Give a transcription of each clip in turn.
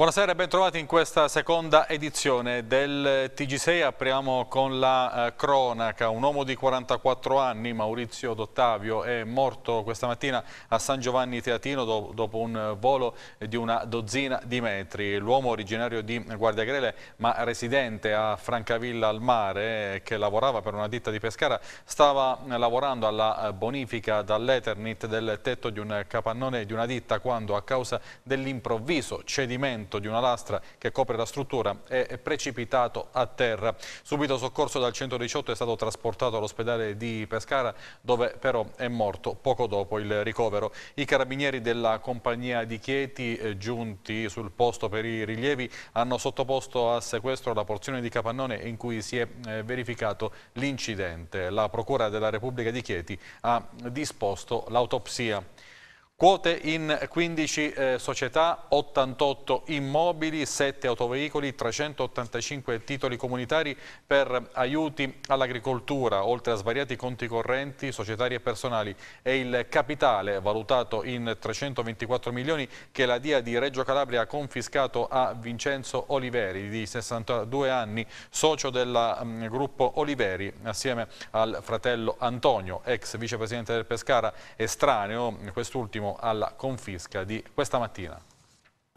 Buonasera e bentrovati in questa seconda edizione del TG6. Apriamo con la eh, cronaca. Un uomo di 44 anni, Maurizio D'Ottavio, è morto questa mattina a San Giovanni Teatino do dopo un volo di una dozzina di metri. L'uomo originario di Guardiagrele ma residente a Francavilla al Mare, eh, che lavorava per una ditta di Pescara, stava lavorando alla eh, bonifica dall'Eternit del tetto di un capannone di una ditta quando a causa dell'improvviso cedimento sfondamento di una lastra che copre la struttura è precipitato a terra. Subito soccorso dal 118 è stato trasportato all'ospedale di Pescara dove però è morto poco dopo il ricovero. I carabinieri della compagnia di Chieti eh, giunti sul posto per i rilievi hanno sottoposto a sequestro la porzione di Capannone in cui si è eh, verificato l'incidente. La Procura della Repubblica di Chieti ha disposto l'autopsia. Quote in 15 eh, società, 88 immobili, 7 autoveicoli, 385 titoli comunitari per aiuti all'agricoltura, oltre a svariati conti correnti, societari e personali. E il capitale, valutato in 324 milioni, che la DIA di Reggio Calabria ha confiscato a Vincenzo Oliveri, di 62 anni, socio del mm, gruppo Oliveri, assieme al fratello Antonio, ex vicepresidente del Pescara, estraneo, quest'ultimo alla confisca di questa mattina.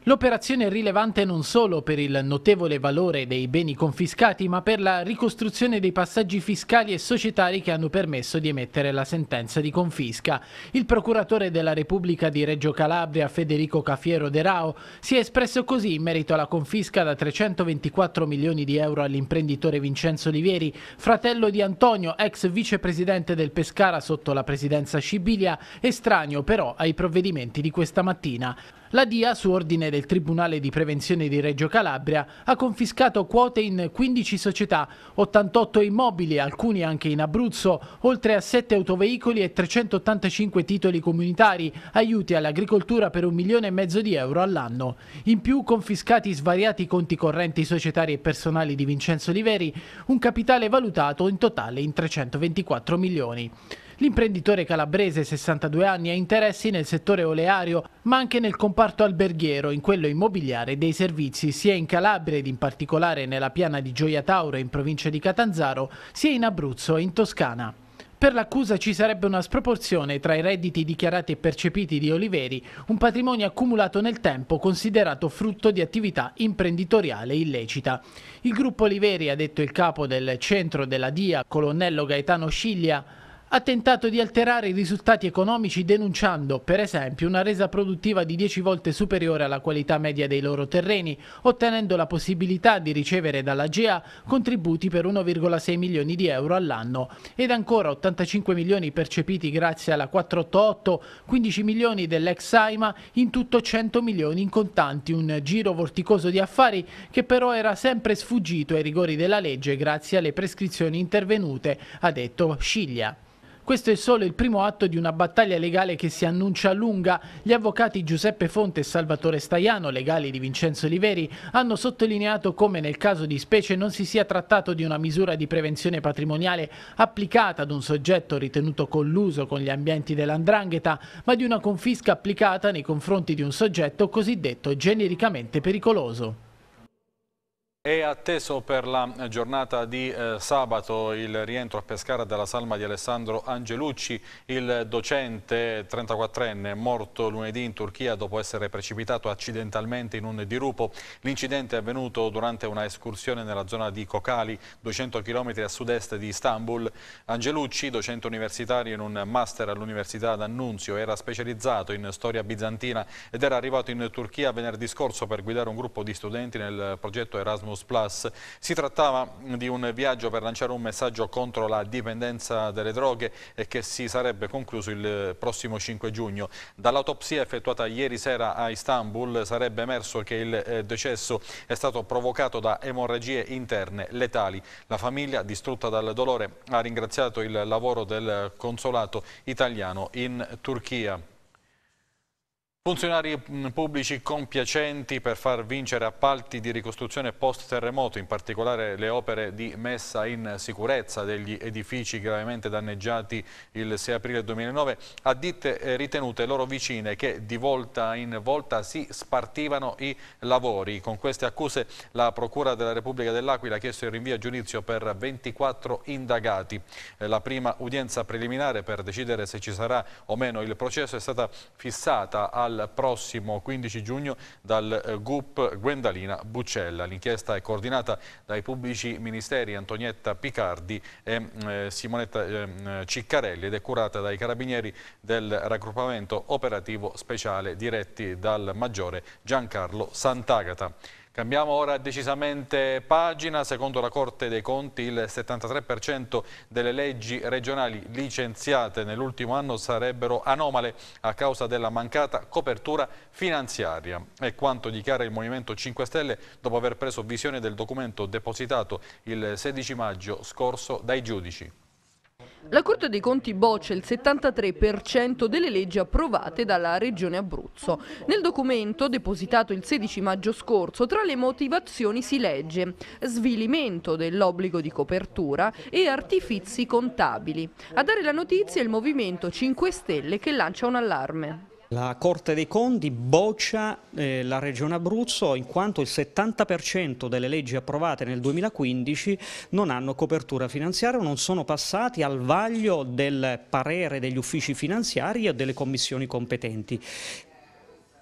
L'operazione è rilevante non solo per il notevole valore dei beni confiscati, ma per la ricostruzione dei passaggi fiscali e societari che hanno permesso di emettere la sentenza di confisca. Il procuratore della Repubblica di Reggio Calabria, Federico Cafiero De Rao, si è espresso così in merito alla confisca da 324 milioni di euro all'imprenditore Vincenzo Olivieri, fratello di Antonio, ex vicepresidente del Pescara sotto la presidenza Scibilia, estraneo però ai provvedimenti di questa mattina. La DIA, su ordine del Tribunale di Prevenzione di Reggio Calabria, ha confiscato quote in 15 società, 88 immobili, alcuni anche in Abruzzo, oltre a 7 autoveicoli e 385 titoli comunitari, aiuti all'agricoltura per un milione e mezzo di euro all'anno. In più confiscati svariati conti correnti societari e personali di Vincenzo Liveri, un capitale valutato in totale in 324 milioni. L'imprenditore calabrese, 62 anni, ha interessi nel settore oleario, ma anche nel comparto alberghiero, in quello immobiliare e dei servizi, sia in Calabria ed in particolare nella piana di Gioia Tauro in provincia di Catanzaro, sia in Abruzzo e in Toscana. Per l'accusa ci sarebbe una sproporzione tra i redditi dichiarati e percepiti di Oliveri, un patrimonio accumulato nel tempo considerato frutto di attività imprenditoriale illecita. Il gruppo Oliveri, ha detto il capo del centro della DIA, colonnello Gaetano Sciglia, ha tentato di alterare i risultati economici denunciando, per esempio, una resa produttiva di 10 volte superiore alla qualità media dei loro terreni, ottenendo la possibilità di ricevere dalla GEA contributi per 1,6 milioni di euro all'anno ed ancora 85 milioni percepiti grazie alla 488, 15 milioni dell'ex AIMA, in tutto 100 milioni in contanti, un giro vorticoso di affari che però era sempre sfuggito ai rigori della legge grazie alle prescrizioni intervenute, ha detto Sciglia. Questo è solo il primo atto di una battaglia legale che si annuncia lunga. Gli avvocati Giuseppe Fonte e Salvatore Staiano, legali di Vincenzo Oliveri, hanno sottolineato come nel caso di specie non si sia trattato di una misura di prevenzione patrimoniale applicata ad un soggetto ritenuto colluso con gli ambienti dell'andrangheta, ma di una confisca applicata nei confronti di un soggetto cosiddetto genericamente pericoloso. È atteso per la giornata di eh, sabato il rientro a Pescara dalla salma di Alessandro Angelucci, il docente 34enne morto lunedì in Turchia dopo essere precipitato accidentalmente in un dirupo. L'incidente è avvenuto durante una escursione nella zona di Kokali, 200 km a sud-est di Istanbul. Angelucci, docente universitario in un master all'Università d'Annunzio, era specializzato in storia bizantina ed era arrivato in Turchia venerdì scorso per guidare un gruppo di studenti nel progetto Erasmus Erasmus Plus. Si trattava di un viaggio per lanciare un messaggio contro la dipendenza dalle droghe e che si sarebbe concluso il prossimo 5 giugno. Dall'autopsia effettuata ieri sera a Istanbul sarebbe emerso che il eh, decesso è stato provocato da emorragie interne letali. La famiglia, distrutta dal dolore, ha ringraziato il lavoro del consolato italiano in Turchia. Funzionari mm, pubblici compiacenti per far vincere appalti di ricostruzione post-terremoto, in particolare le opere di messa in sicurezza degli edifici gravemente danneggiati il 6 aprile 2009, a ditte ritenute loro vicine che di volta in volta si spartivano i lavori. Con queste accuse la Procura della Repubblica dell'Aquila ha chiesto il rinvio a giudizio per 24 indagati. Eh, la prima udienza preliminare per decidere se ci sarà o meno il processo è stata fissata al al prossimo 15 giugno dal eh, GUP Gwendalina Buccella. L'inchiesta è coordinata dai pubblici ministeri Antonietta Picardi e eh, Simonetta eh, Ciccarelli ed è curata dai carabinieri del raggruppamento operativo speciale diretti dal maggiore Giancarlo Sant'Agata. Cambiamo ora decisamente pagina, secondo la Corte dei Conti il 73% delle leggi regionali licenziate nell'ultimo anno sarebbero anomale a causa della mancata copertura finanziaria. È quanto dichiara il Movimento 5 Stelle dopo aver preso visione del documento depositato il 16 maggio scorso dai giudici. La Corte dei Conti boccia il 73% delle leggi approvate dalla Regione Abruzzo. Nel documento, depositato il 16 maggio scorso, tra le motivazioni si legge svilimento dell'obbligo di copertura e artifizi contabili. A dare la notizia è il Movimento 5 Stelle che lancia un allarme. La Corte dei Conti boccia eh, la Regione Abruzzo in quanto il 70% delle leggi approvate nel 2015 non hanno copertura finanziaria o non sono passati al vaglio del parere degli uffici finanziari e delle commissioni competenti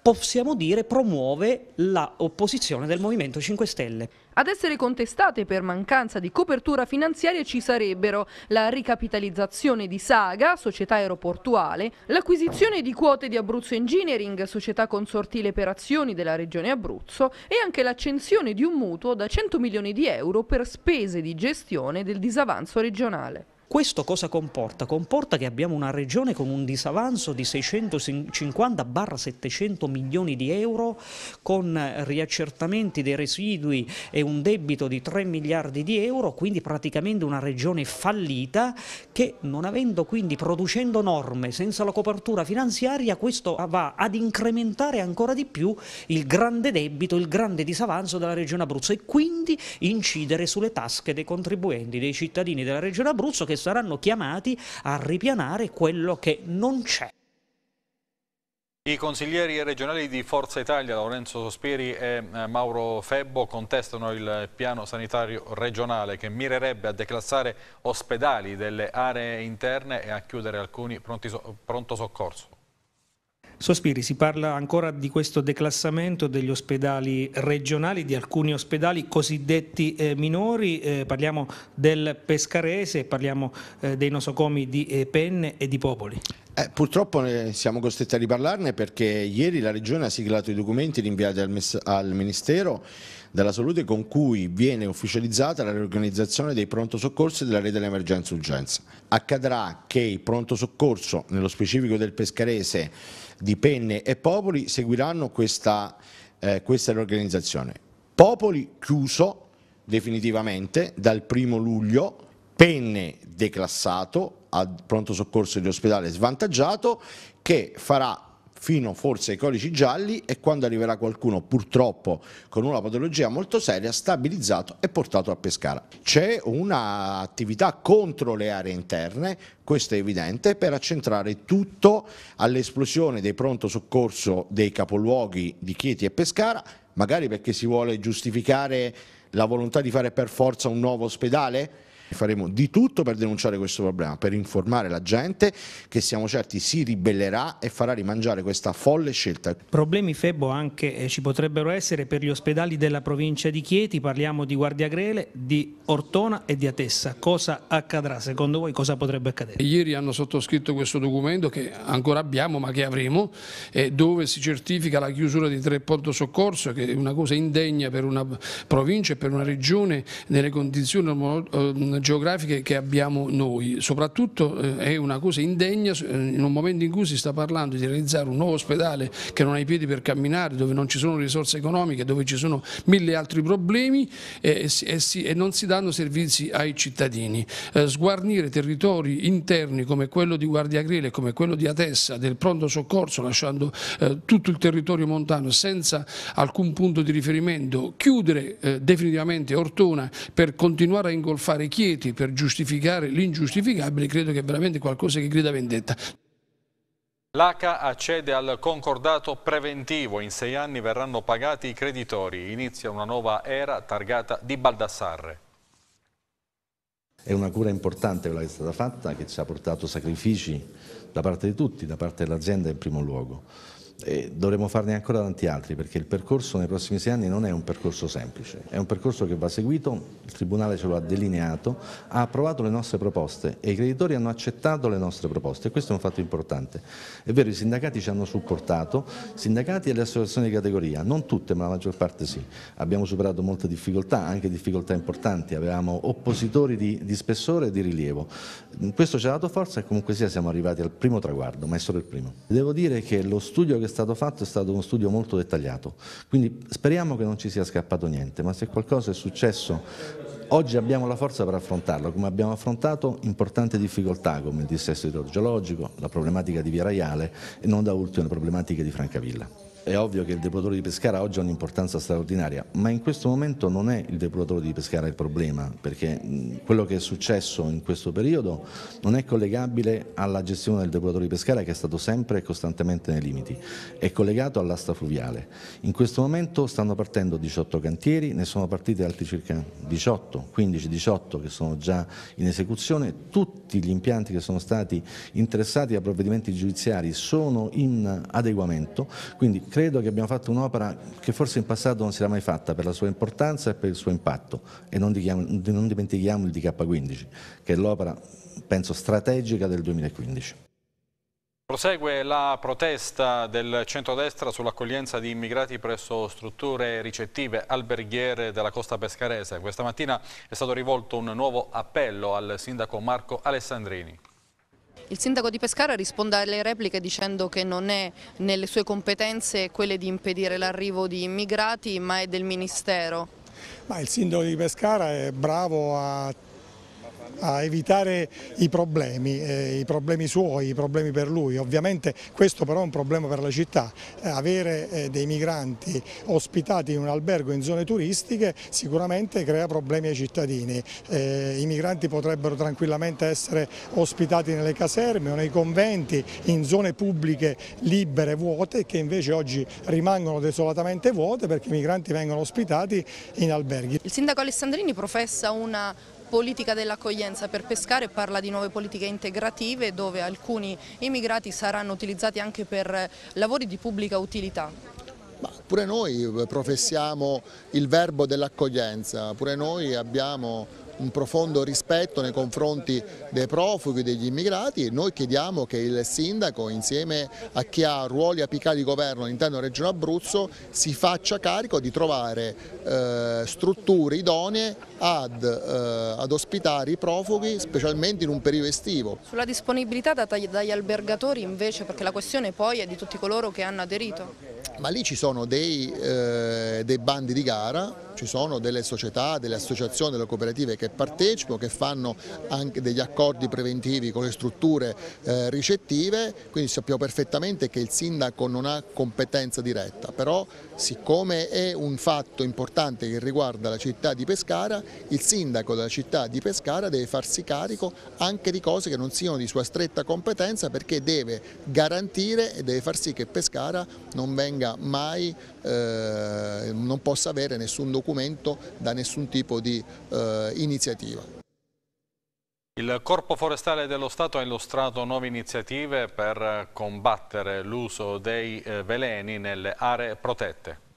possiamo dire promuove l'opposizione del Movimento 5 Stelle. Ad essere contestate per mancanza di copertura finanziaria ci sarebbero la ricapitalizzazione di Saga, società aeroportuale, l'acquisizione di quote di Abruzzo Engineering, società consortile per azioni della regione Abruzzo e anche l'accensione di un mutuo da 100 milioni di euro per spese di gestione del disavanzo regionale. Questo cosa comporta? Comporta che abbiamo una regione con un disavanzo di 650-700 milioni di euro, con riaccertamenti dei residui e un debito di 3 miliardi di euro, quindi praticamente una regione fallita che non avendo quindi producendo norme senza la copertura finanziaria, questo va ad incrementare ancora di più il grande debito, il grande disavanzo della regione Abruzzo e quindi incidere sulle tasche dei contribuenti, dei cittadini della regione Abruzzo che saranno chiamati a ripianare quello che non c'è. I consiglieri regionali di Forza Italia, Lorenzo Sospiri e eh, Mauro Febbo, contestano il piano sanitario regionale che mirerebbe a declassare ospedali delle aree interne e a chiudere alcuni pronto soccorso. Sospiri, si parla ancora di questo declassamento degli ospedali regionali, di alcuni ospedali cosiddetti eh, minori, eh, parliamo del Pescarese, parliamo eh, dei nosocomi di eh, Penne e di Popoli. Eh, purtroppo siamo costretti a riparlarne perché ieri la Regione ha siglato i documenti rinviati al, al Ministero dalla salute con cui viene ufficializzata la riorganizzazione dei pronto soccorsi della rete dell'emergenza urgenza. Accadrà che il pronto soccorso, nello specifico del Pescarese, di Penne e Popoli, seguiranno questa, eh, questa riorganizzazione. Popoli chiuso definitivamente dal primo luglio, Penne declassato al pronto soccorso di ospedale svantaggiato che farà fino forse ai codici gialli e quando arriverà qualcuno purtroppo con una patologia molto seria stabilizzato e portato a Pescara. C'è un'attività contro le aree interne, questo è evidente, per accentrare tutto all'esplosione dei pronto soccorso dei capoluoghi di Chieti e Pescara, magari perché si vuole giustificare la volontà di fare per forza un nuovo ospedale? Faremo di tutto per denunciare questo problema, per informare la gente che siamo certi si ribellerà e farà rimangiare questa folle scelta. Problemi Febo anche eh, ci potrebbero essere per gli ospedali della provincia di Chieti, parliamo di Guardia Grele, di Ortona e di Atessa. Cosa accadrà? Secondo voi cosa potrebbe accadere? Ieri hanno sottoscritto questo documento che ancora abbiamo ma che avremo, eh, dove si certifica la chiusura di tre porto soccorso, che è una cosa indegna per una provincia e per una regione nelle condizioni eh, geografiche che abbiamo noi, soprattutto eh, è una cosa indegna eh, in un momento in cui si sta parlando di realizzare un nuovo ospedale che non ha i piedi per camminare, dove non ci sono risorse economiche, dove ci sono mille altri problemi eh, e, e, e non si danno servizi ai cittadini. Eh, sguarnire territori interni come quello di Guardia Guardiagrele, come quello di Atessa, del pronto soccorso, lasciando eh, tutto il territorio montano senza alcun punto di riferimento, chiudere eh, definitivamente Ortona per continuare a ingolfare Chiesa, reti per giustificare l'ingiustificabile, credo che è veramente qualcosa che grida vendetta. L'ACA accede al concordato preventivo, in sei anni verranno pagati i creditori, inizia una nuova era targata di Baldassarre. È una cura importante quella che è stata fatta, che ci ha portato sacrifici da parte di tutti, da parte dell'azienda in primo luogo e dovremo farne ancora tanti altri perché il percorso nei prossimi sei anni non è un percorso semplice, è un percorso che va seguito, il Tribunale ce lo ha delineato, ha approvato le nostre proposte e i creditori hanno accettato le nostre proposte e questo è un fatto importante. È vero, i sindacati ci hanno supportato, sindacati e le associazioni di categoria, non tutte ma la maggior parte sì. Abbiamo superato molte difficoltà, anche difficoltà importanti, avevamo oppositori di, di spessore e di rilievo. Questo ci ha dato forza e comunque sia siamo arrivati al primo traguardo, ma è solo il primo. Devo dire che lo studio che stato fatto è stato uno studio molto dettagliato, quindi speriamo che non ci sia scappato niente, ma se qualcosa è successo oggi abbiamo la forza per affrontarlo, come abbiamo affrontato importanti difficoltà come il dissesto idrogeologico, la problematica di Via Raiale e non da ultimo le problematiche di Francavilla. È ovvio che il depuratore di Pescara oggi ha un'importanza straordinaria, ma in questo momento non è il depuratore di Pescara il problema, perché quello che è successo in questo periodo non è collegabile alla gestione del depuratore di Pescara che è stato sempre e costantemente nei limiti, è collegato all'asta fluviale. In questo momento stanno partendo 18 cantieri, ne sono partiti altri circa 18, 15-18 che sono già in esecuzione, tutti gli impianti che sono stati interessati a provvedimenti giudiziari sono in adeguamento, quindi credo che abbiamo fatto un'opera che forse in passato non si era mai fatta per la sua importanza e per il suo impatto e non, non dimentichiamo il DK15 che è l'opera penso strategica del 2015. Prosegue la protesta del centrodestra sull'accoglienza di immigrati presso strutture ricettive alberghiere della costa pescarese. Questa mattina è stato rivolto un nuovo appello al sindaco Marco Alessandrini. Il sindaco di Pescara risponde alle repliche dicendo che non è nelle sue competenze quelle di impedire l'arrivo di immigrati ma è del Ministero. Ma il sindaco di Pescara è bravo a a evitare i problemi, eh, i problemi suoi, i problemi per lui. Ovviamente questo però è un problema per la città, eh, avere eh, dei migranti ospitati in un albergo in zone turistiche sicuramente crea problemi ai cittadini. Eh, I migranti potrebbero tranquillamente essere ospitati nelle caserme o nei conventi, in zone pubbliche libere, vuote, che invece oggi rimangono desolatamente vuote perché i migranti vengono ospitati in alberghi. Il sindaco Alessandrini professa una politica dell'accoglienza per pescare parla di nuove politiche integrative dove alcuni immigrati saranno utilizzati anche per eh, lavori di pubblica utilità. Ma pure noi professiamo il verbo dell'accoglienza, pure noi abbiamo un profondo rispetto nei confronti dei profughi, degli immigrati e noi chiediamo che il sindaco insieme a chi ha ruoli apicali di governo all'interno della regione Abruzzo si faccia carico di trovare eh, strutture idonee ad, eh, ad, ospitare i profughi specialmente in un periodo estivo. Sulla disponibilità data dagli albergatori invece perché la questione poi è di tutti coloro che hanno aderito? ma lì ci sono dei, eh, dei, bandi di gara, ci sono delle società, delle associazioni, delle cooperative che partecipano, che fanno anche degli accordi preventivi con le strutture eh, ricettive, quindi sappiamo perfettamente che il sindaco non ha competenza diretta, però siccome è un fatto importante che riguarda la città di Pescara, il sindaco della città di Pescara deve farsi carico anche di cose che non siano di sua stretta competenza perché deve garantire e deve far sì che Pescara non venga venga mai, eh, non possa avere nessun documento da nessun tipo di eh, iniziativa. Il Corpo Forestale dello Stato ha illustrato nuove iniziative per combattere l'uso dei eh, veleni nelle aree protette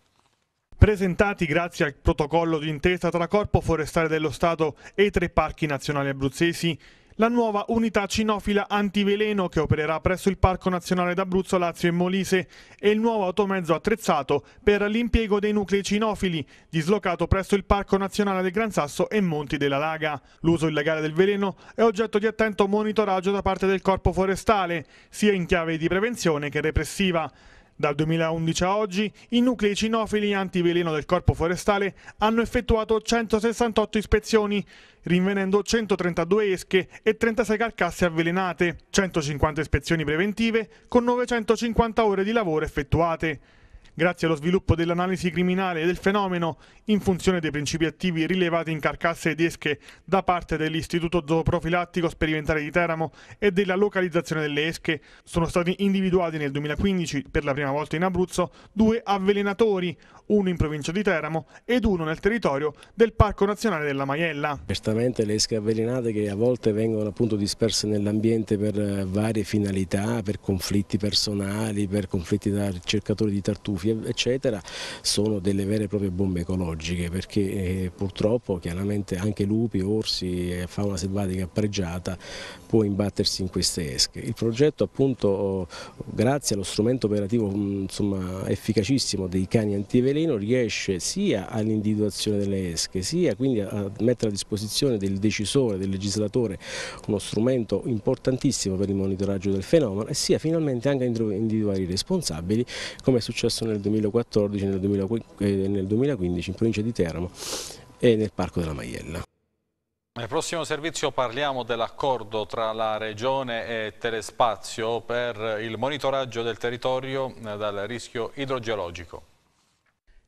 presentati grazie al protocollo d'intesa tra Corpo Forestale dello Stato e i tre parchi nazionali abruzzesi la nuova unità cinofila antiveleno che opererà presso il Parco Nazionale d'Abruzzo, Lazio e Molise e il nuovo automezzo attrezzato per l'impiego dei nuclei cinofili, dislocato presso il Parco Nazionale del Gran Sasso e Monti della Laga. L'uso illegale del veleno è oggetto di attento monitoraggio da parte del Corpo Forestale, sia in chiave di prevenzione che repressiva. Dal 2011 a oggi, i nuclei cinofili antiveleno del Corpo Forestale hanno effettuato 168 ispezioni, rinvenendo 132 esche e 36 carcasse avvelenate, 150 ispezioni preventive con 950 ore di lavoro effettuate grazie allo sviluppo dell'analisi criminale del fenomeno in funzione dei principi attivi rilevati in carcasse ed esche da parte dell'Istituto Zooprofilattico Sperimentale di Teramo e della localizzazione delle esche, sono stati individuati nel 2015 per la prima volta in Abruzzo due avvelenatori, uno in provincia di Teramo ed uno nel territorio del Parco Nazionale della Maiella. Certamente le esche avvelenate che a volte vengono appunto disperse nell'ambiente per eh, varie finalità, per conflitti personali, per conflitti da ricercatori di tartufi fotografi eccetera sono delle vere e proprie bombe ecologiche perché eh, purtroppo chiaramente anche lupi, orsi e fauna selvatica pregiata può imbattersi in queste esche. Il progetto appunto grazie allo strumento operativo insomma, efficacissimo dei cani antiveleno riesce sia all'individuazione delle esche sia quindi a mettere a disposizione del decisore, del legislatore uno strumento importantissimo per il monitoraggio del fenomeno e sia finalmente anche a individuare i responsabili come è successo nel nel 2014 e nel 2015 eh, in provincia di Teramo e nel Parco della Maiella. Nel prossimo servizio parliamo dell'accordo tra la Regione e Telespazio per il monitoraggio del territorio eh, dal rischio idrogeologico.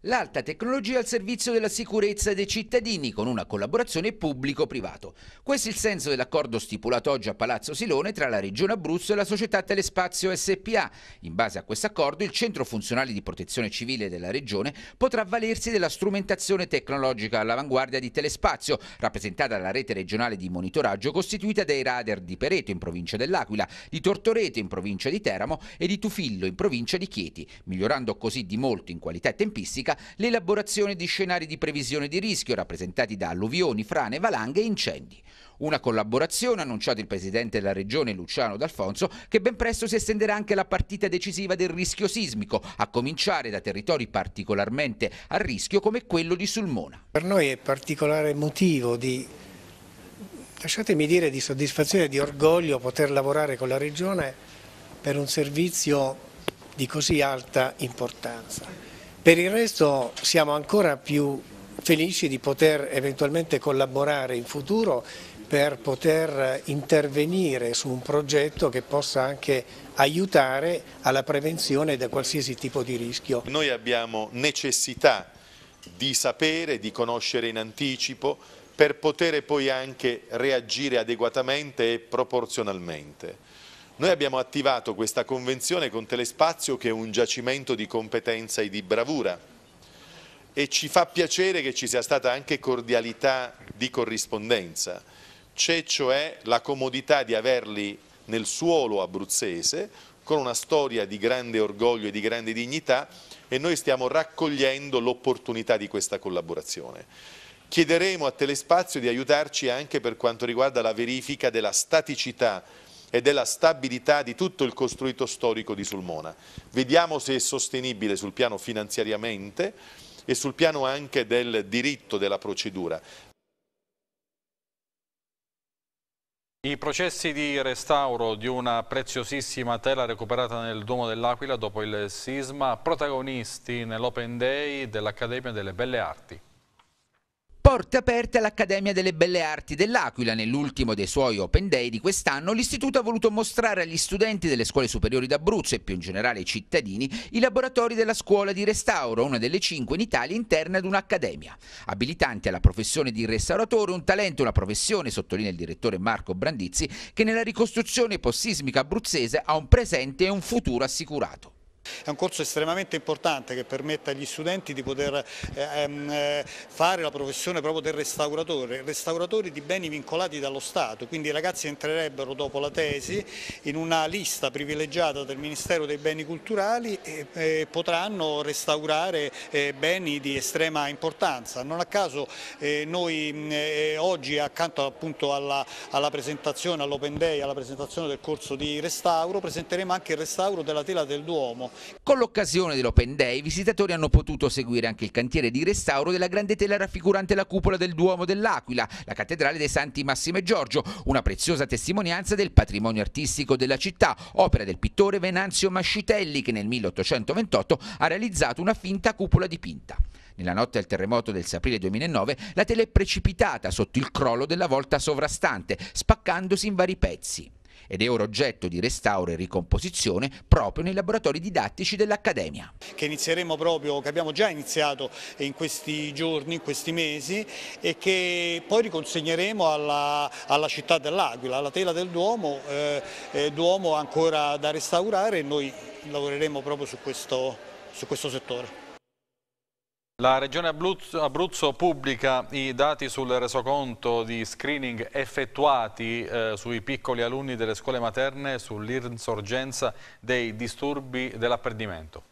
L'alta tecnologia al servizio della sicurezza dei cittadini con una collaborazione pubblico-privato. Questo è il senso dell'accordo stipulato oggi a Palazzo Silone tra la Regione Abruzzo e la società Telespazio SPA. In base a questo accordo il Centro Funzionale di Protezione Civile della Regione potrà valersi della strumentazione tecnologica all'avanguardia di Telespazio, rappresentata dalla rete regionale di monitoraggio costituita dai radar di Pereto in provincia dell'Aquila, di Tortoreto in provincia di Teramo e di Tufillo in provincia di Chieti, migliorando così di molto in qualità e tempistica l'elaborazione di scenari di previsione di rischio rappresentati da alluvioni, frane, valanghe e incendi. Una collaborazione annunciato il presidente della regione Luciano D'Alfonso che ben presto si estenderà anche alla partita decisiva del rischio sismico, a cominciare da territori particolarmente a rischio come quello di Sulmona. Per noi è particolare motivo di, lasciatemi dire, di soddisfazione e di orgoglio poter lavorare con la regione per un servizio di così alta importanza. Per il resto siamo ancora più felici di poter eventualmente collaborare in futuro per poter intervenire su un progetto che possa anche aiutare alla prevenzione da qualsiasi tipo di rischio. Noi abbiamo necessità di sapere, di conoscere in anticipo per poter poi anche reagire adeguatamente e proporzionalmente. Noi abbiamo attivato questa convenzione con Telespazio che è un giacimento di competenza e di bravura e ci fa piacere che ci sia stata anche cordialità di corrispondenza. C'è cioè la comodità di averli nel suolo abruzzese con una storia di grande orgoglio e di grande dignità e noi stiamo raccogliendo l'opportunità di questa collaborazione. Chiederemo a Telespazio di aiutarci anche per quanto riguarda la verifica della staticità e della stabilità di tutto il costruito storico di Sulmona. Vediamo se è sostenibile sul piano finanziariamente e sul piano anche del diritto della procedura. I processi di restauro di una preziosissima tela recuperata nel Duomo dell'Aquila dopo il sisma, protagonisti nell'Open Day dell'Accademia delle Belle Arti. Porta aperta all'Accademia delle Belle Arti dell'Aquila, nell'ultimo dei suoi Open Day di quest'anno, l'istituto ha voluto mostrare agli studenti delle scuole superiori d'Abruzzo e più in generale ai cittadini i laboratori della scuola di restauro, una delle cinque in Italia interne ad un'accademia. Abilitanti alla professione di restauratore, un talento, e una professione, sottolinea il direttore Marco Brandizzi, che nella ricostruzione post-sismica abruzzese ha un presente e un futuro assicurato. È un corso estremamente importante che permette agli studenti di poter eh, ehm, eh, fare la professione proprio del restauratore, restauratori di beni vincolati dallo Stato, quindi i ragazzi entrerebbero dopo la tesi in una lista privilegiata del Ministero dei Beni Culturali e, e potranno restaurare eh, beni di estrema importanza. Non a caso eh, noi eh, oggi accanto appunto alla, alla presentazione all'Open Day, alla presentazione del corso di restauro, presenteremo anche il restauro della tela del Duomo con l'occasione dell'Open Day i visitatori hanno potuto seguire anche il cantiere di restauro della grande tela raffigurante la cupola del Duomo dell'Aquila, la cattedrale dei Santi Massimo e Giorgio, una preziosa testimonianza del patrimonio artistico della città, opera del pittore Venanzio Mascitelli che nel 1828 ha realizzato una finta cupola dipinta. Nella notte al terremoto del 6 aprile 2009 la tela è precipitata sotto il crollo della volta sovrastante, spaccandosi in vari pezzi ed è ora oggetto di restauro e ricomposizione proprio nei laboratori didattici dell'Accademia. Che inizieremo proprio, che abbiamo già iniziato in questi giorni, in questi mesi e che poi riconsegneremo alla, alla città dell'Aquila, alla tela del Duomo, eh, eh Duomo ancora da restaurare e noi lavoreremo proprio su questo, su questo settore. La Regione Abruzzo, Abruzzo, pubblica i dati sul resoconto di screening effettuati eh, sui piccoli alunni delle scuole materne sull'insorgenza dei disturbi dell'apprendimento.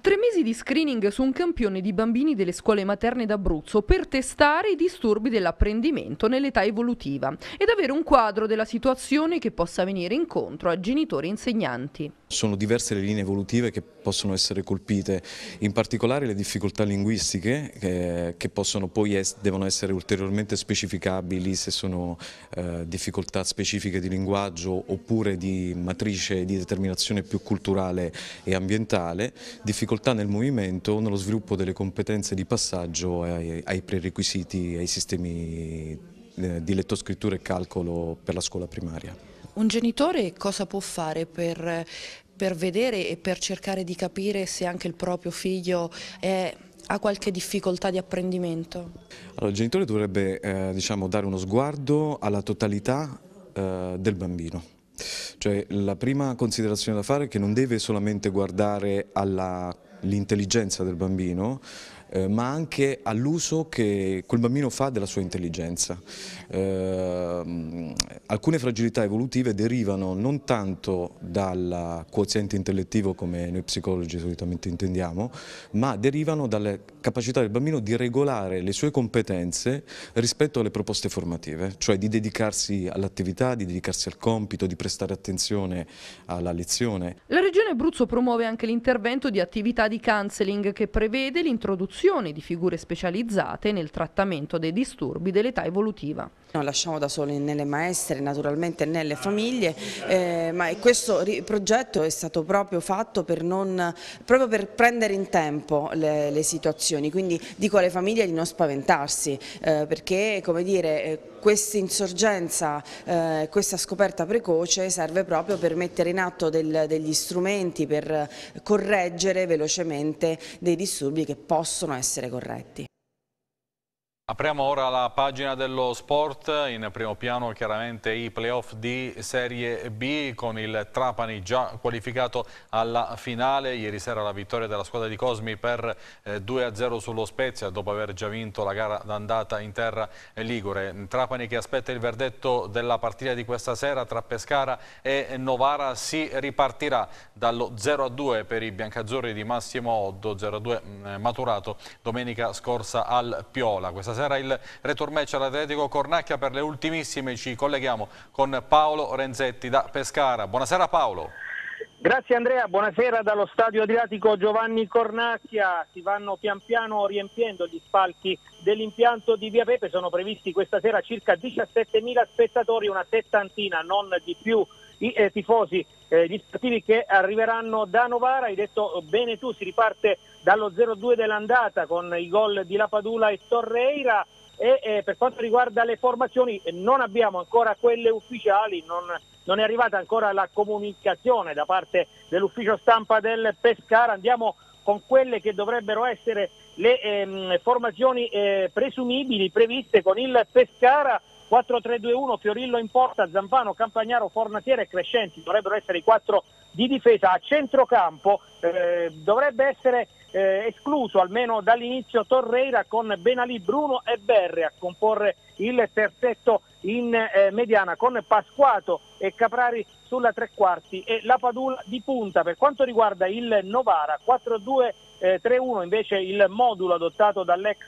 Tre mesi di screening su un campione di bambini delle scuole materne d'Abruzzo per testare i disturbi dell'apprendimento nell'età evolutiva ed avere un quadro della situazione che possa venire incontro a genitori e insegnanti. Sono diverse le linee evolutive che possono essere colpite, in particolare le difficoltà linguistiche che, eh, che possono poi es, devono essere ulteriormente specificabili se sono eh, difficoltà specifiche di linguaggio oppure di matrice di determinazione più culturale e ambientale, difficoltà nel movimento, nello sviluppo delle competenze di passaggio ai, ai prerequisiti, ai sistemi eh, di lettoscrittura e calcolo per la scuola primaria. Un genitore cosa può fare per, per vedere e per cercare di capire se anche il proprio figlio è ha qualche difficoltà di apprendimento? Allora, il genitore dovrebbe eh, diciamo, dare uno sguardo alla totalità eh, del bambino cioè, la prima considerazione da fare è che non deve solamente guardare all'intelligenza del bambino, eh, ma anche all'uso che quel bambino fa della sua intelligenza. Eh, alcune fragilità evolutive derivano non tanto dal quoziente intellettivo come noi psicologi solitamente intendiamo, ma derivano dalle capacità del bambino di regolare le sue competenze rispetto alle proposte formative, cioè di dedicarsi all'attività, di dedicarsi al compito, di prestare attenzione alla lezione. La Regione Abruzzo promuove anche l'intervento di attività di counseling che prevede l'introduzione di figure specializzate nel trattamento dei disturbi dell'età evolutiva. Non lasciamo da sole né le maestre, naturalmente né le famiglie, eh, ma questo progetto è stato proprio fatto per, non, proprio per prendere in tempo le, le situazioni situazioni, quindi dico alle famiglie di non spaventarsi eh, perché come dire, eh, questa insorgenza, eh, questa scoperta precoce serve proprio per mettere in atto del, degli strumenti per correggere velocemente dei disturbi che possono essere corretti. Apriamo ora la pagina dello sport, in primo piano chiaramente i playoff di Serie B con il Trapani già qualificato alla finale, ieri sera la vittoria della squadra di Cosmi per 2-0 eh, sullo Spezia dopo aver già vinto la gara d'andata in terra Ligure. Trapani che aspetta il verdetto della partita di questa sera tra Pescara e Novara si ripartirà dallo 0-2 per i biancazzurri di Massimo Oddo, 0-2 mm, maturato domenica scorsa al Piola. Questa Stasera il return match all'Atletico Cornacchia per le ultimissime. Ci colleghiamo con Paolo Renzetti da Pescara. Buonasera Paolo. Grazie Andrea, buonasera dallo stadio Adriatico Giovanni Cornacchia. Si vanno pian piano riempiendo gli spalchi dell'impianto di Via Pepe. Sono previsti questa sera circa 17.000 spettatori, una settantina, non di più i eh, tifosi, eh, gli sportivi che arriveranno da Novara. Hai detto bene tu, si riparte dallo 0-2 dell'andata con i gol di Lapadula e Torreira. E, eh, per quanto riguarda le formazioni non abbiamo ancora quelle ufficiali, non, non, è arrivata ancora la comunicazione da parte dell'ufficio stampa del Pescara, andiamo con quelle che dovrebbero essere le ehm, formazioni eh, presumibili previste con il Pescara 4-3-2-1, Fiorillo in porta, Zampano, Campagnaro, Fornatiere e Crescenti dovrebbero essere i quattro di difesa a centrocampo, eh, dovrebbe essere eh, escluso almeno dall'inizio Torreira con Benalì, Bruno e Berre a comporre il terzetto in eh, mediana con Pasquato e Caprari sulla tre quarti e la Padula di punta. Per quanto riguarda il Novara 4-2 eh, 3-1 invece il modulo adottato dall'ex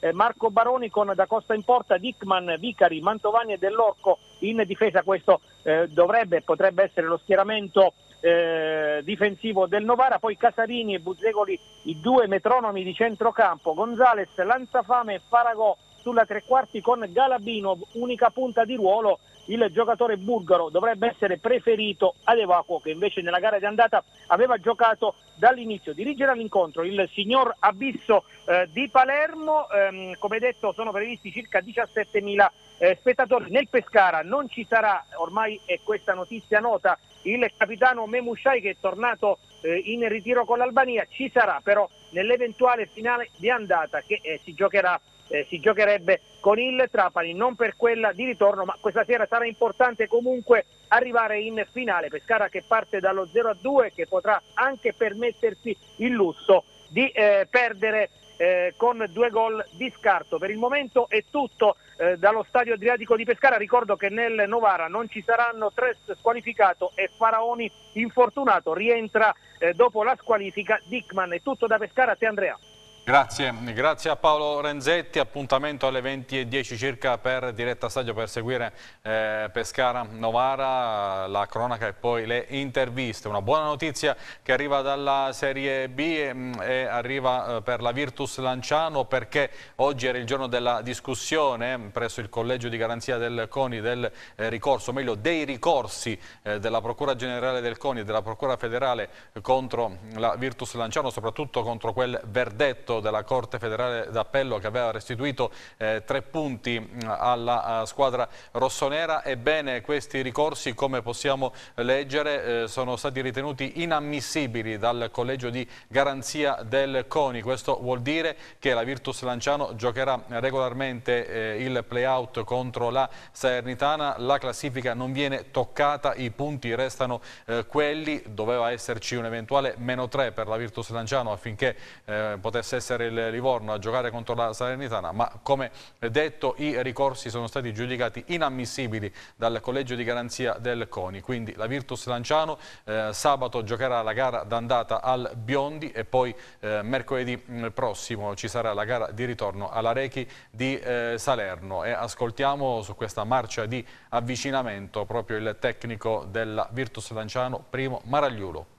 eh, Marco Baroni con da Costa in porta Dickman, Vicari, Mantovani e Dell'Orco in difesa. Questo eh, dovrebbe e potrebbe essere lo schieramento eh, difensivo del Novara. Poi Casarini e Buzzegoli, i due metronomi di centrocampo, Gonzales, Lanzafame e Faragò sulla tre quarti con Galabino, unica punta di ruolo il giocatore bulgaro dovrebbe essere preferito ad Evacuo che invece nella gara di andata aveva giocato dall'inizio. Dirigere all'incontro il signor Abisso eh, di Palermo, ehm, come detto sono previsti circa 17.000 eh, spettatori. Nel Pescara non ci sarà, ormai è questa notizia nota, il capitano Memushai che è tornato eh, in ritiro con l'Albania, ci sarà però nell'eventuale finale di andata che eh, si giocherà eh, si giocherebbe con il Trapani, non per quella di ritorno, ma questa sera sarà importante comunque arrivare in finale. Pescara che parte dallo 0 a 2, che potrà anche permettersi il lusso di eh, perdere eh, con due gol di scarto. Per il momento è tutto eh, dallo stadio Adriatico di Pescara. Ricordo che nel Novara non ci saranno Tres squalificato e Faraoni infortunato. Rientra eh, dopo la squalifica Dickman. È tutto da Pescara, A te Andrea. Grazie, grazie a Paolo Renzetti, appuntamento alle 20.10 circa per diretta stadio per seguire eh, Pescara Novara, la cronaca e poi le interviste. Una buona notizia che arriva dalla Serie B e, ehm, e arriva eh, per la Virtus Lanciano perché oggi era il giorno della discussione ehm, presso il collegio di garanzia del CONI del eh, ricorso, meglio dei ricorsi eh, della Procura Generale del CONI e della Procura Federale contro la Virtus Lanciano, soprattutto contro quel verdetto verdietto della Corte federale d'appello che aveva restituito eh, tre punti mm, alla eh, squadra rossonera. Ebbene, questi ricorsi, come possiamo leggere, eh, sono stati ritenuti inammissibili dal collegio di garanzia del CONI. Questo vuol dire che la Virtus Lanciano giocherà regolarmente eh, il playout contro la Salernitana. La classifica non viene toccata, i punti restano eh, quelli. Doveva esserci un eventuale meno 3 per la Virtus Lanciano affinché eh, potesse essere essere il Livorno a giocare contro la Salernitana, ma come detto i ricorsi sono stati giudicati inammissibili dal collegio di garanzia del CONI, quindi la Virtus Lanciano eh, sabato giocherà la gara d'andata al Biondi e poi eh, mercoledì mm, prossimo ci sarà la gara di ritorno alla Rechi di eh, Salerno e ascoltiamo su questa marcia di avvicinamento proprio il tecnico della Virtus Lanciano, primo Maragliulo.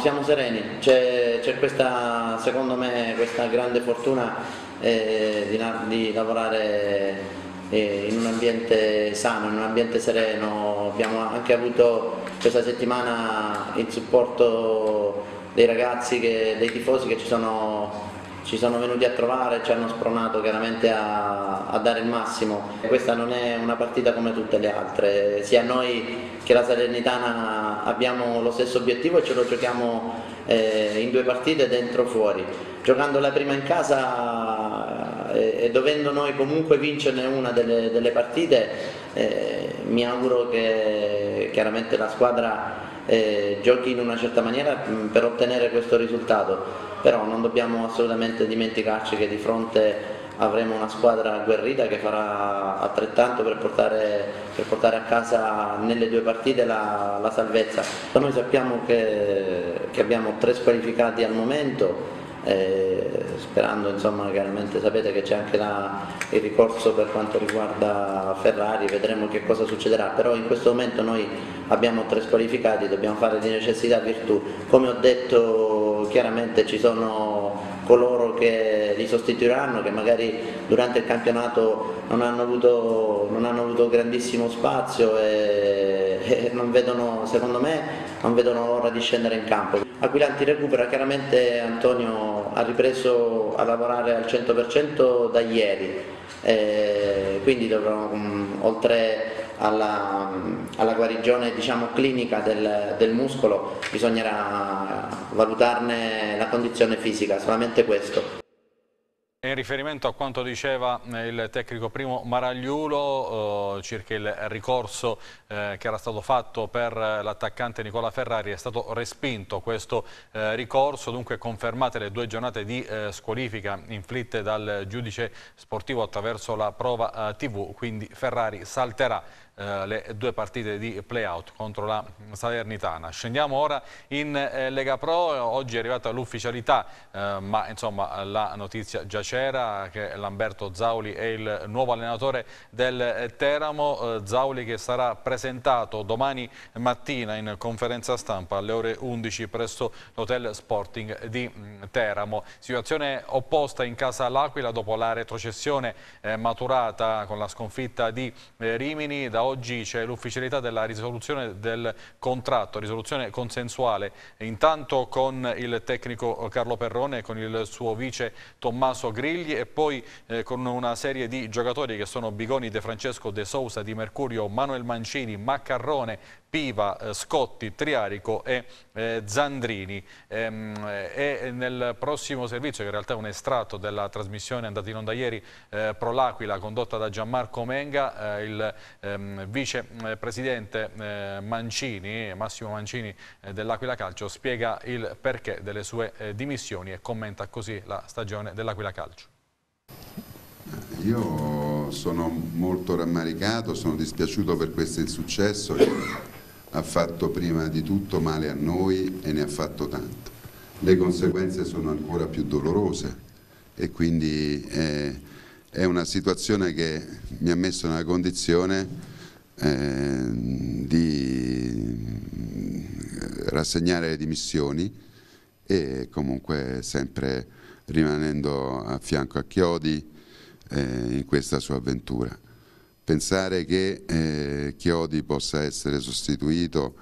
Siamo sereni, c'è questa, secondo me, questa grande fortuna eh, di, di, lavorare eh, in un ambiente sano, in un ambiente sereno. Abbiamo anche avuto questa settimana il supporto dei ragazzi, che, dei tifosi che ci sono ci sono venuti a trovare, ci hanno spronato chiaramente a, a, dare il massimo. Questa non è una partita come tutte le altre, sia noi che la Salernitana abbiamo lo stesso obiettivo e ce lo giochiamo eh, in due partite dentro fuori. Giocando la prima in casa e, eh, e dovendo noi comunque vincerne una delle, delle partite eh, mi auguro che chiaramente la squadra eh, giochi in una certa maniera mm, per ottenere questo risultato, però non dobbiamo assolutamente dimenticarci che di fronte avremo una squadra guerrita che farà altrettanto per portare, per portare a casa nelle due partite la, la salvezza. Noi sappiamo che, che abbiamo tre squalificati al momento, eh, sperando insomma chiaramente sapete che c'è anche la, il ricorso per quanto riguarda Ferrari, vedremo che cosa succederà, però in questo momento noi abbiamo tre squalificati, dobbiamo fare di necessità virtù, come ho detto chiaramente ci sono coloro che li sostituiranno, che magari durante il campionato non hanno avuto, non hanno avuto grandissimo spazio e, e vedono, secondo me non vedono l'ora di scendere in campo. Aquilanti recupera, chiaramente Antonio ha ripreso a lavorare al 100% da ieri, eh, quindi dovrò, mm, oltre alla, alla guarigione diciamo, clinica del, del, muscolo bisognerà valutarne la condizione fisica, solamente questo. In riferimento a quanto diceva eh, il tecnico primo Maragliulo eh, circa il ricorso eh, che era stato fatto per eh, l'attaccante Nicola Ferrari è stato respinto questo eh, ricorso, dunque confermate le due giornate di eh, squalifica inflitte dal giudice sportivo attraverso la prova TV, quindi Ferrari salterà eh, le due partite di playout contro la Salernitana. Scendiamo ora in eh, Lega Pro, oggi è arrivata l'ufficialità, eh, ma insomma la notizia già c'era che Lamberto Zauli è il nuovo allenatore del eh, Teramo, eh, Zauli che sarà presentato domani mattina in conferenza stampa alle ore 11 presso l'Hotel Sporting di mm, Teramo. Situazione opposta in casa all'Aquila dopo la retrocessione maturata con la sconfitta di Rimini da oggi c'è l'ufficialità della risoluzione del contratto, risoluzione consensuale, intanto con il tecnico Carlo Perrone, con il suo vice Tommaso Grigli e poi eh, con una serie di giocatori che sono Bigoni, De Francesco, De Sousa, Di Mercurio, Manuel Mancini, Maccarrone, Piva, eh, Scotti, Triarico e eh, Zandrini. Ehm, eh, e nel prossimo servizio, che in realtà è un estratto della trasmissione andata in onda ieri, eh, Pro L'Aquila, condotta da Gianmarco Menga, eh, il ehm, vicepresidente eh, Mancini, Massimo Mancini dell'Aquila Calcio, spiega il perché delle sue dimissioni e commenta così la stagione dell'Aquila Calcio. Io sono molto rammaricato, sono dispiaciuto per questo insuccesso ha fatto prima di tutto male a noi e ne ha fatto tanto. Le conseguenze sono ancora più dolorose e quindi eh, è una situazione che mi ha messo nella condizione eh, di eh, rassegnare le dimissioni e comunque sempre rimanendo a fianco a Chiodi eh, in questa sua avventura. Pensare che eh, Chiodi possa essere sostituito,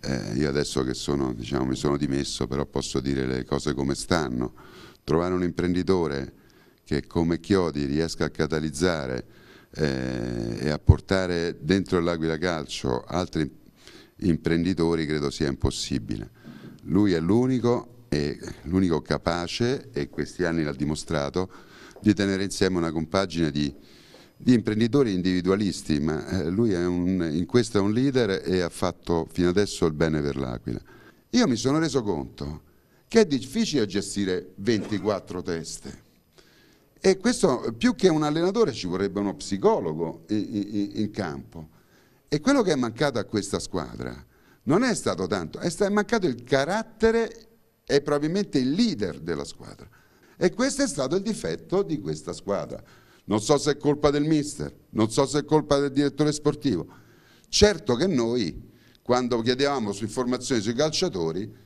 eh, io adesso che sono, diciamo, mi sono dimesso, però posso dire le cose come stanno. Trovare un imprenditore che come Chiodi riesca a catalizzare eh, e a portare dentro l'Aquila Calcio altri imprenditori credo sia impossibile. Lui è l'unico, è l'unico capace, e questi anni l'ha dimostrato, di tenere insieme una compagine di di imprenditori individualisti, ma eh, lui un, in questo è un leader e ha fatto fino adesso il bene per l'Aquila. Io mi sono reso conto che è difficile gestire 24 teste e questo più che un allenatore ci vorrebbe uno psicologo in, in, in campo e quello che è mancato a questa squadra non è stato tanto, è, stato, è mancato il carattere e probabilmente il leader della squadra e questo è stato il difetto di questa squadra non so se è colpa del mister, non so se è colpa del direttore sportivo. Certo che noi, quando chiedevamo su informazioni sui calciatori,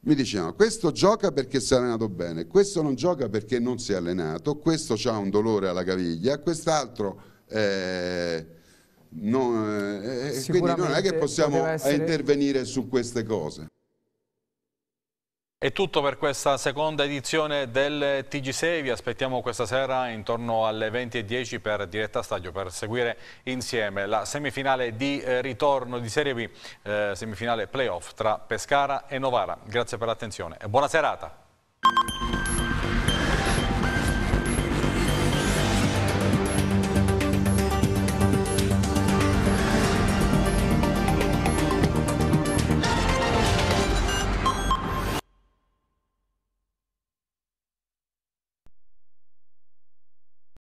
mi dicevano questo gioca perché si è allenato bene, questo non gioca perché non si è allenato, questo ha un dolore alla caviglia, quest'altro... Eh, non, eh, eh quindi non è che possiamo essere... intervenire su queste cose. È tutto per questa seconda edizione del TG6, vi aspettiamo questa sera intorno alle 20.10 per diretta stadio per seguire insieme la semifinale di eh, ritorno di Serie B, eh, semifinale playoff tra Pescara e Novara. Grazie per l'attenzione e buona serata.